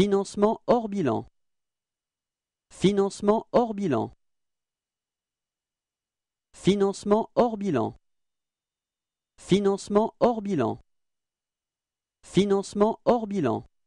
Financement hors bilan. Financement hors bilan. Financement hors bilan. Financement hors bilan. Financement hors bilan.